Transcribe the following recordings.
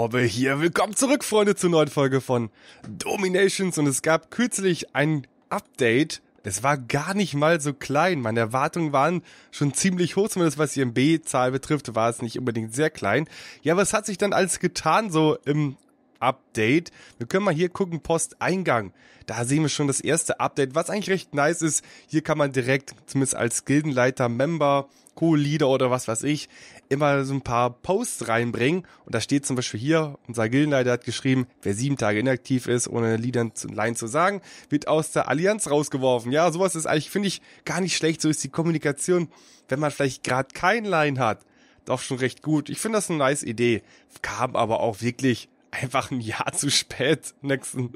Torbe hier. Willkommen zurück, Freunde, zur neuen Folge von Dominations. Und es gab kürzlich ein Update. Es war gar nicht mal so klein. Meine Erwartungen waren schon ziemlich hoch, zumindest was die MB-Zahl betrifft, war es nicht unbedingt sehr klein. Ja, was hat sich dann alles getan, so im Update. Wir können mal hier gucken, Posteingang. Da sehen wir schon das erste Update, was eigentlich recht nice ist. Hier kann man direkt, zumindest als Gildenleiter, Member, Co-Leader oder was weiß ich, immer so ein paar Posts reinbringen. Und da steht zum Beispiel hier, unser Gildenleiter hat geschrieben, wer sieben Tage inaktiv ist, ohne Leadern Line zu sagen, wird aus der Allianz rausgeworfen. Ja, sowas ist eigentlich, finde ich, gar nicht schlecht. So ist die Kommunikation, wenn man vielleicht gerade kein Line hat. Doch schon recht gut. Ich finde das eine nice Idee. Kam aber auch wirklich einfach ein Jahr zu spät, Nexen.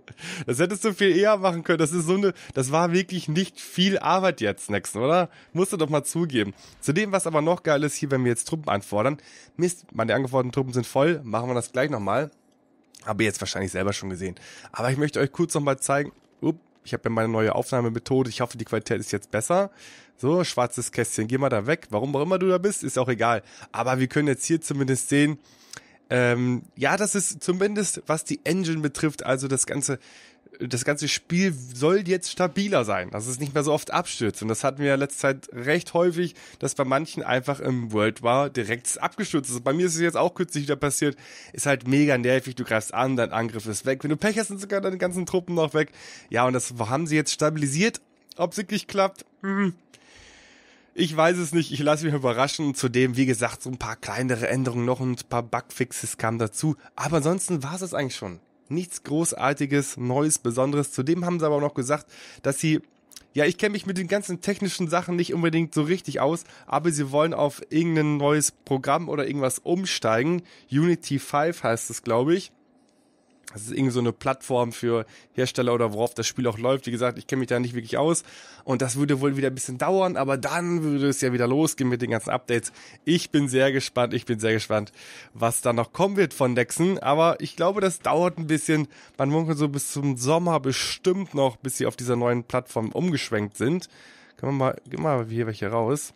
Das hättest du viel eher machen können. Das ist so eine, das war wirklich nicht viel Arbeit jetzt, Nexen, oder? Musst du doch mal zugeben. Zudem, was aber noch geil ist, hier, wenn wir jetzt Truppen anfordern, Mist, meine angeforderten Truppen sind voll, machen wir das gleich nochmal. Habe jetzt wahrscheinlich selber schon gesehen. Aber ich möchte euch kurz nochmal zeigen, Upp, ich habe ja meine neue Aufnahmemethode. Ich hoffe, die Qualität ist jetzt besser. So, schwarzes Kästchen, geh mal da weg. Warum auch immer du da bist, ist auch egal. Aber wir können jetzt hier zumindest sehen, ähm, ja, das ist zumindest, was die Engine betrifft, also das ganze, das ganze Spiel soll jetzt stabiler sein, dass es nicht mehr so oft abstürzt. Und das hatten wir ja letzte Zeit recht häufig, dass bei manchen einfach im World War direkt abgestürzt ist. Bei mir ist es jetzt auch kürzlich wieder passiert. Ist halt mega nervig. Du greifst an, dein Angriff ist weg. Wenn du Pech hast, sind sogar deine ganzen Truppen noch weg. Ja, und das haben sie jetzt stabilisiert. Ob es wirklich klappt, hm, ich weiß es nicht, ich lasse mich überraschen. Zudem, wie gesagt, so ein paar kleinere Änderungen noch und ein paar Bugfixes kamen dazu. Aber ansonsten war es das eigentlich schon. Nichts Großartiges, Neues, Besonderes. Zudem haben sie aber auch noch gesagt, dass sie ja, ich kenne mich mit den ganzen technischen Sachen nicht unbedingt so richtig aus, aber sie wollen auf irgendein neues Programm oder irgendwas umsteigen. Unity 5 heißt es, glaube ich. Das ist irgendwie so eine Plattform für Hersteller oder worauf das Spiel auch läuft. Wie gesagt, ich kenne mich da nicht wirklich aus. Und das würde wohl wieder ein bisschen dauern, aber dann würde es ja wieder losgehen mit den ganzen Updates. Ich bin sehr gespannt, ich bin sehr gespannt, was da noch kommen wird von Dexen. Aber ich glaube, das dauert ein bisschen. Man munkelt so bis zum Sommer bestimmt noch, bis sie auf dieser neuen Plattform umgeschwenkt sind. Können wir mal, gehen wir mal hier welche raus.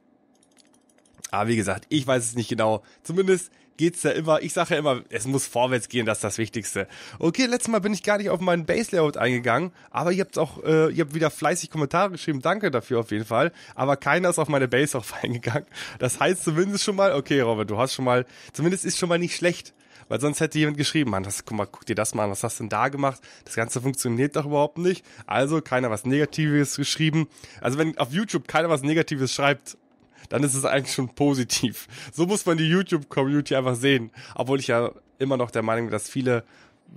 Aber wie gesagt, ich weiß es nicht genau. Zumindest geht's ja immer, ich sage ja immer, es muss vorwärts gehen, das ist das Wichtigste. Okay, letztes Mal bin ich gar nicht auf meinen Base Layout eingegangen, aber ihr habt auch, äh, ihr habt wieder fleißig Kommentare geschrieben, danke dafür auf jeden Fall. Aber keiner ist auf meine Base auch eingegangen. Das heißt zumindest schon mal, okay, Robert, du hast schon mal, zumindest ist schon mal nicht schlecht. Weil sonst hätte jemand geschrieben, Mann, was, guck mal, guck dir das mal an, was hast du denn da gemacht? Das Ganze funktioniert doch überhaupt nicht. Also keiner was Negatives geschrieben. Also wenn auf YouTube keiner was Negatives schreibt, dann ist es eigentlich schon positiv. So muss man die YouTube-Community einfach sehen. Obwohl ich ja immer noch der Meinung bin, dass viele,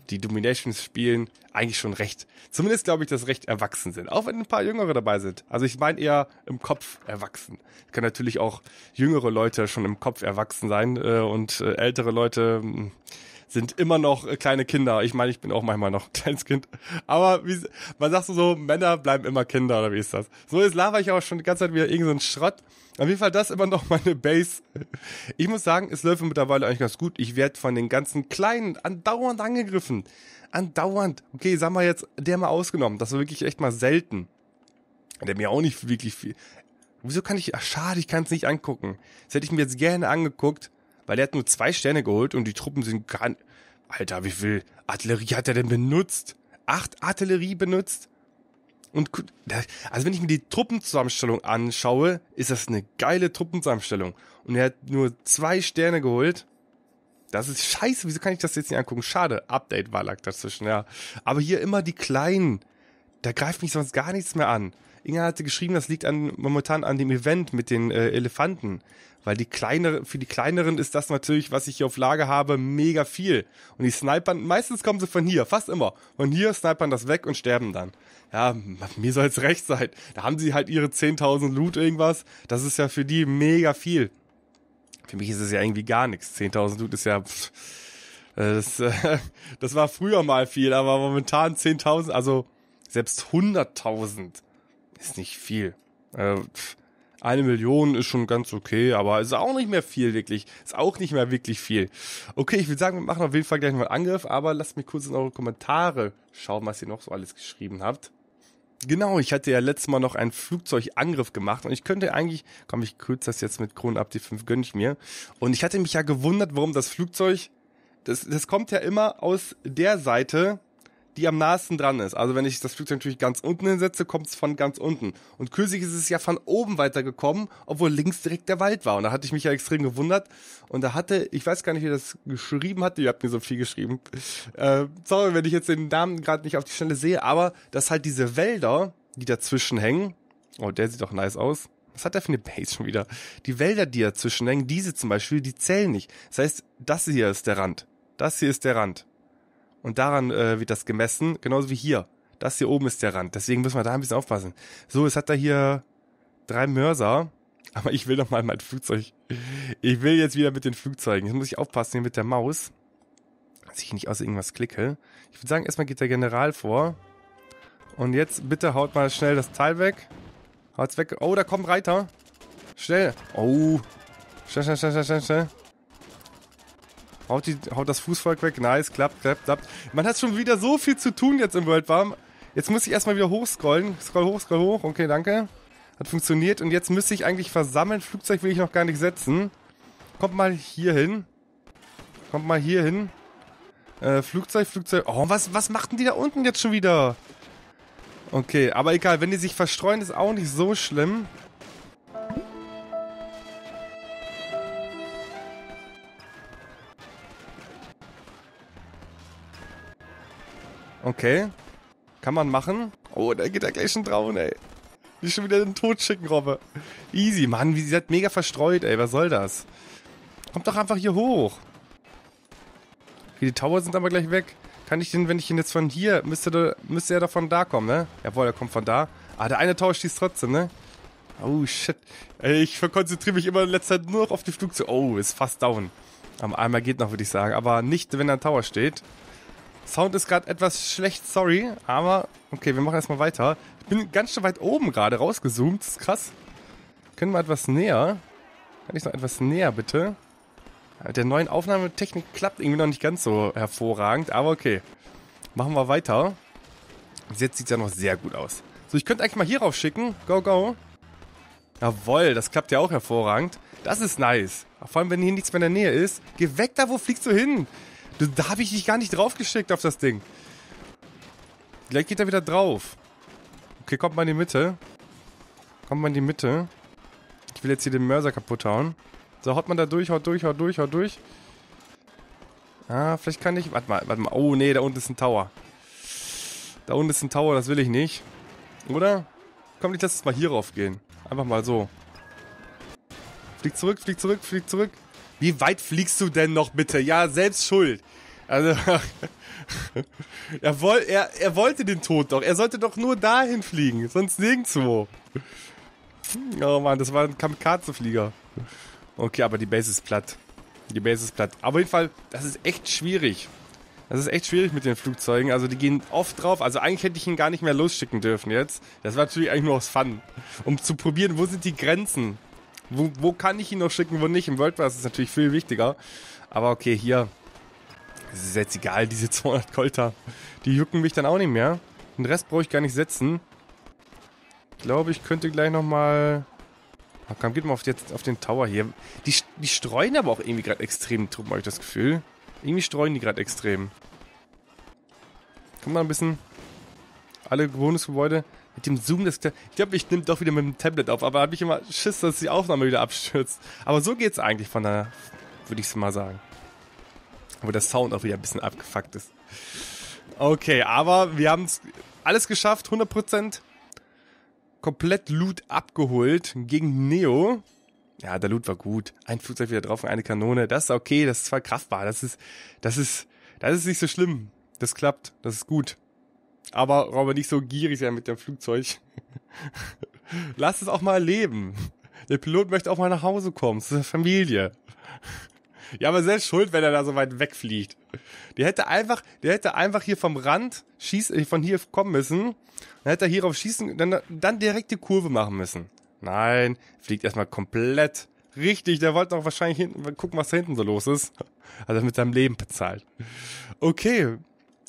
die Dominations spielen, eigentlich schon recht, zumindest glaube ich, dass recht erwachsen sind. Auch wenn ein paar Jüngere dabei sind. Also ich meine eher im Kopf erwachsen. Kann natürlich auch jüngere Leute schon im Kopf erwachsen sein äh, und äh, ältere Leute... Mh, hm, sind immer noch äh, kleine Kinder. Ich meine, ich bin auch manchmal noch ein kleines Kind. Aber wie, man sagt so, Männer bleiben immer Kinder, oder wie ist das? So ist laber ich auch schon die ganze Zeit wieder irgendeinen so Schrott. Auf jeden Fall das immer noch meine Base. Ich muss sagen, es läuft mittlerweile eigentlich ganz gut. Ich werde von den ganzen Kleinen andauernd angegriffen. Andauernd. Okay, sagen wir jetzt, der mal ausgenommen. Das war wirklich echt mal selten. Der mir auch nicht wirklich viel. Wieso kann ich, ach schade, ich kann es nicht angucken. Das hätte ich mir jetzt gerne angeguckt. Weil er hat nur zwei Sterne geholt und die Truppen sind gar nicht. Alter, wie viel Artillerie hat er denn benutzt? Acht Artillerie benutzt? Und also wenn ich mir die Truppenzusammenstellung anschaue, ist das eine geile Truppenzusammenstellung. Und er hat nur zwei Sterne geholt. Das ist scheiße, wieso kann ich das jetzt nicht angucken? Schade, Update war lag dazwischen, ja. Aber hier immer die kleinen. Da greift mich sonst gar nichts mehr an. Inga hatte geschrieben, das liegt an, momentan an dem Event mit den äh, Elefanten. Weil die kleinere, für die kleineren ist das natürlich, was ich hier auf Lage habe, mega viel. Und die snipern, meistens kommen sie von hier, fast immer. Von hier snipern das weg und sterben dann. Ja, mir soll's recht sein. Da haben sie halt ihre 10.000 Loot irgendwas. Das ist ja für die mega viel. Für mich ist es ja irgendwie gar nichts. 10.000 Loot ist ja, pff, das, äh, das war früher mal viel, aber momentan 10.000, also selbst 100.000 ist nicht viel. Äh, eine Million ist schon ganz okay, aber ist auch nicht mehr viel, wirklich. Ist auch nicht mehr wirklich viel. Okay, ich würde sagen, wir machen auf jeden Fall gleich mal einen Angriff, aber lasst mich kurz in eure Kommentare schauen, was ihr noch so alles geschrieben habt. Genau, ich hatte ja letztes Mal noch einen Flugzeugangriff gemacht und ich könnte eigentlich, komm, ich kürze das jetzt mit Kronen ab, die 5 gönne ich mir. Und ich hatte mich ja gewundert, warum das Flugzeug, das, das kommt ja immer aus der Seite, die am nahesten dran ist. Also wenn ich das Flugzeug natürlich ganz unten hinsetze, kommt es von ganz unten. Und Kürsig ist es ja von oben weitergekommen, obwohl links direkt der Wald war. Und da hatte ich mich ja extrem gewundert. Und da hatte, ich weiß gar nicht, wer das geschrieben hatte, ihr habt mir so viel geschrieben. Äh, sorry, wenn ich jetzt den Namen gerade nicht auf die Schnelle sehe, aber dass halt diese Wälder, die dazwischen hängen, oh, der sieht doch nice aus. Was hat der für eine Base schon wieder? Die Wälder, die dazwischen hängen, diese zum Beispiel, die zählen nicht. Das heißt, das hier ist der Rand. Das hier ist der Rand. Und daran äh, wird das gemessen, genauso wie hier. Das hier oben ist der Rand, deswegen müssen wir da ein bisschen aufpassen. So, es hat da hier drei Mörser, aber ich will noch mal mein Flugzeug. Ich will jetzt wieder mit den Flugzeugen. Jetzt muss ich aufpassen hier mit der Maus, dass ich nicht aus irgendwas klicke. Ich würde sagen, erstmal geht der General vor. Und jetzt bitte haut mal schnell das Teil weg. Haut's weg. Oh, da kommen Reiter. Schnell. Oh. Schnell, Schnell, schnell, schnell, schnell, schnell haut, die, haut das Fußvolk weg, nice, klappt, klappt, klappt. Man hat schon wieder so viel zu tun jetzt im World Warm. Jetzt muss ich erstmal wieder hochscrollen. Scroll hoch, scroll hoch, okay, danke. Hat funktioniert und jetzt müsste ich eigentlich versammeln. Flugzeug will ich noch gar nicht setzen. Kommt mal hier hin. Kommt mal hier hin. Äh, Flugzeug, Flugzeug. Oh, was, was machten die da unten jetzt schon wieder? Okay, aber egal, wenn die sich verstreuen, ist auch nicht so schlimm. Okay. Kann man machen. Oh, da geht er gleich schon drauf, ey. Nicht schon wieder den Tod schicken, Robbe. Easy, Mann. Wie, ihr seid mega verstreut, ey. Was soll das? Kommt doch einfach hier hoch. Okay, die Tower sind aber gleich weg. Kann ich den, wenn ich ihn jetzt von hier... Müsste, müsste er doch von da kommen, ne? Jawohl, er kommt von da. Ah, der eine Tower schießt trotzdem, ne? Oh, shit. Ey, ich konzentriere mich immer in letzter Zeit nur noch auf die Flugzeuge. Oh, ist fast down. Am einmal geht noch, würde ich sagen. Aber nicht, wenn da ein Tower steht. Sound ist gerade etwas schlecht, sorry, aber okay, wir machen erstmal weiter. Ich bin ganz schön weit oben gerade rausgezoomt, das ist krass. Können wir etwas näher? Kann ich noch etwas näher, bitte? Mit der neuen Aufnahmetechnik klappt irgendwie noch nicht ganz so hervorragend, aber okay. Machen wir weiter. Bis Jetzt sieht es ja noch sehr gut aus. So, ich könnte eigentlich mal hier rauf schicken. Go, go. Jawoll, das klappt ja auch hervorragend. Das ist nice. Vor allem, wenn hier nichts mehr in der Nähe ist. Geh weg da, wo fliegst du hin? Da habe ich dich gar nicht draufgeschickt auf das Ding. Vielleicht geht er wieder drauf. Okay, kommt mal in die Mitte. Kommt mal in die Mitte. Ich will jetzt hier den Mörser kaputt hauen. So, haut man da durch, haut durch, haut durch, haut durch. Ah, vielleicht kann ich... Warte mal, warte mal. Oh, nee, da unten ist ein Tower. Da unten ist ein Tower, das will ich nicht. Oder? Komm, ich lass es mal hier rauf gehen. Einfach mal so. Flieg zurück, flieg zurück, flieg zurück. Wie weit fliegst du denn noch bitte? Ja, selbst schuld. Also, er, woll, er, er wollte den Tod doch. Er sollte doch nur dahin fliegen, sonst nirgendwo. Hm, oh Mann, das war ein Kamikazeflieger. Okay, aber die Base ist platt. Die Base ist platt. Aber auf jeden Fall, das ist echt schwierig. Das ist echt schwierig mit den Flugzeugen. Also die gehen oft drauf. Also eigentlich hätte ich ihn gar nicht mehr losschicken dürfen jetzt. Das war natürlich eigentlich nur aus Fun. Um zu probieren, wo sind die Grenzen. Wo, wo kann ich ihn noch schicken, wo nicht? Im World Pass ist natürlich viel wichtiger. Aber okay, hier. das ist jetzt egal, diese 200 Kolter. Die jucken mich dann auch nicht mehr. Den Rest brauche ich gar nicht setzen. Ich glaube, ich könnte gleich nochmal... Oh, komm, geht mal auf, die, auf, den Tower hier. Die, die streuen aber auch irgendwie gerade extrem, Truppen, habe ich das Gefühl. Irgendwie streuen die gerade extrem. Komm mal ein bisschen. Alle Wohnungsgebäude mit dem Zoom, das, ich glaube, ich nehme doch wieder mit dem Tablet auf, aber habe ich immer Schiss, dass die Aufnahme wieder abstürzt. Aber so geht's eigentlich von der, würde ich es mal sagen. Wo der Sound auch wieder ein bisschen abgefuckt ist. Okay, aber wir haben es alles geschafft, 100%. Komplett Loot abgeholt gegen Neo. Ja, der Loot war gut. Ein Flugzeug wieder drauf und eine Kanone. Das ist okay, das ist verkraftbar. Das ist, das ist, das ist nicht so schlimm. Das klappt, das ist gut. Aber Robert, nicht so gierig sein mit dem Flugzeug. Lass es auch mal leben. Der Pilot möchte auch mal nach Hause kommen, zu der Familie. Ja, aber selbst schuld, wenn er da so weit wegfliegt. Der hätte einfach, der hätte einfach hier vom Rand schießen, äh, von hier kommen müssen. Dann hätte er hierauf schießen, dann, dann direkt die Kurve machen müssen. Nein, fliegt erstmal komplett. Richtig, der wollte noch wahrscheinlich hinten gucken, was da hinten so los ist. Hat er mit seinem Leben bezahlt. Okay,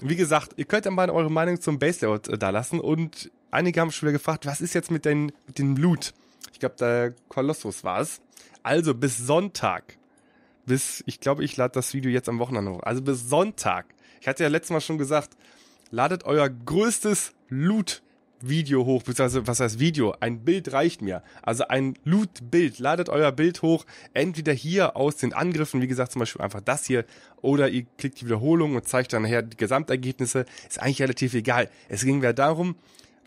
wie gesagt, ihr könnt dann mal eure Meinung zum Base äh, da lassen und einige haben schon wieder gefragt, was ist jetzt mit, den, mit dem Loot? Ich glaube, der Kolossus war es. Also bis Sonntag. Bis, ich glaube, ich lade das Video jetzt am Wochenende hoch. Also bis Sonntag. Ich hatte ja letztes Mal schon gesagt, ladet euer größtes Loot Video hoch, beziehungsweise was heißt Video? Ein Bild reicht mir. Also ein Loot-Bild. Ladet euer Bild hoch, entweder hier aus den Angriffen, wie gesagt, zum Beispiel einfach das hier, oder ihr klickt die Wiederholung und zeigt dann nachher die Gesamtergebnisse. Ist eigentlich relativ egal. Es ging ja darum,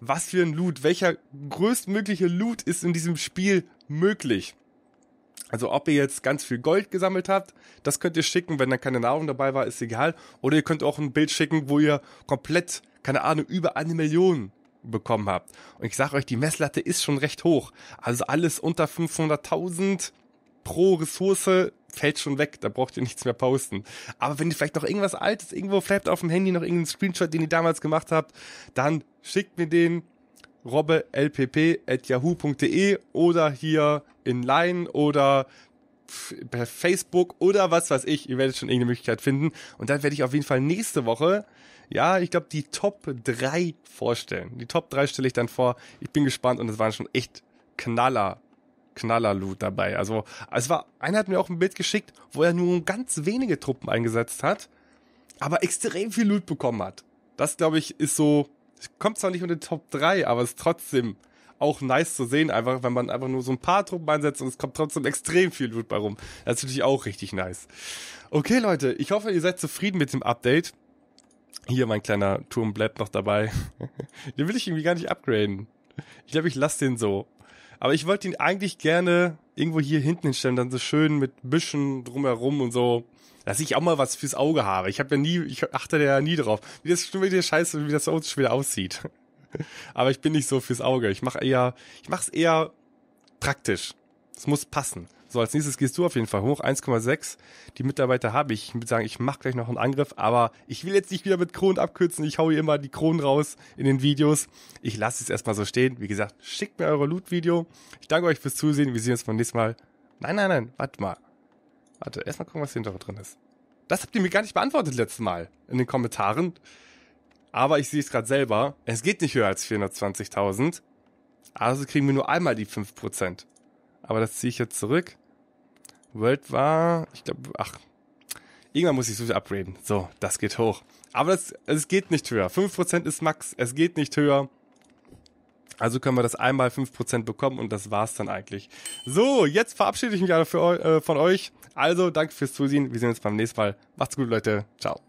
was für ein Loot, welcher größtmögliche Loot ist in diesem Spiel möglich. Also ob ihr jetzt ganz viel Gold gesammelt habt, das könnt ihr schicken, wenn da keine Nahrung dabei war, ist egal. Oder ihr könnt auch ein Bild schicken, wo ihr komplett, keine Ahnung, über eine Million bekommen habt. Und ich sage euch, die Messlatte ist schon recht hoch. Also alles unter 500.000 pro Ressource fällt schon weg, da braucht ihr nichts mehr posten. Aber wenn ihr vielleicht noch irgendwas Altes irgendwo vielleicht auf dem Handy noch irgendeinen Screenshot, den ihr damals gemacht habt, dann schickt mir den robbelpp.yahoo.de oder hier in Line oder per Facebook oder was weiß ich. Ihr werdet schon irgendeine Möglichkeit finden. Und dann werde ich auf jeden Fall nächste Woche, ja, ich glaube, die Top 3 vorstellen. Die Top 3 stelle ich dann vor. Ich bin gespannt und es waren schon echt Knaller. Knaller-Loot dabei. Also, es war, einer hat mir auch ein Bild geschickt, wo er nur ganz wenige Truppen eingesetzt hat, aber extrem viel Loot bekommen hat. Das, glaube ich, ist so, kommt zwar nicht unter die Top 3, aber es ist trotzdem auch nice zu sehen, einfach wenn man einfach nur so ein paar Truppen einsetzt und es kommt trotzdem extrem viel Loot bei rum. Das ist natürlich auch richtig nice. Okay, Leute, ich hoffe, ihr seid zufrieden mit dem Update. Hier mein kleiner Turm bleibt noch dabei. den will ich irgendwie gar nicht upgraden. Ich glaube, ich lasse den so. Aber ich wollte ihn eigentlich gerne irgendwo hier hinten hinstellen, dann so schön mit Büschen drumherum und so, dass ich auch mal was fürs Auge habe. Ich habe ja nie, ich achte ja nie drauf, wie das schon wieder scheiße, wie das so uns wieder aussieht. Aber ich bin nicht so fürs Auge. Ich mache eher, ich mache es eher praktisch. Es muss passen. So, als nächstes gehst du auf jeden Fall hoch. 1,6. Die Mitarbeiter habe ich. Ich würde sagen, ich mache gleich noch einen Angriff, aber ich will jetzt nicht wieder mit Kronen abkürzen. Ich hau hier immer die Kronen raus in den Videos. Ich lasse es erstmal so stehen. Wie gesagt, schickt mir eure Loot-Video. Ich danke euch fürs Zusehen. Wir sehen uns beim nächsten Mal. Nein, nein, nein. Warte mal. Warte, erstmal gucken, was hier noch drin ist. Das habt ihr mir gar nicht beantwortet letztes Mal in den Kommentaren. Aber ich sehe es gerade selber, es geht nicht höher als 420.000. Also kriegen wir nur einmal die 5%. Aber das ziehe ich jetzt zurück. World war, ich glaube, ach, irgendwann muss ich so upgraden. So, das geht hoch. Aber das, es geht nicht höher. 5% ist Max, es geht nicht höher. Also können wir das einmal 5% bekommen und das war's dann eigentlich. So, jetzt verabschiede ich mich alle für, äh, von euch. Also, danke fürs Zusehen. Wir sehen uns beim nächsten Mal. Macht's gut, Leute. Ciao.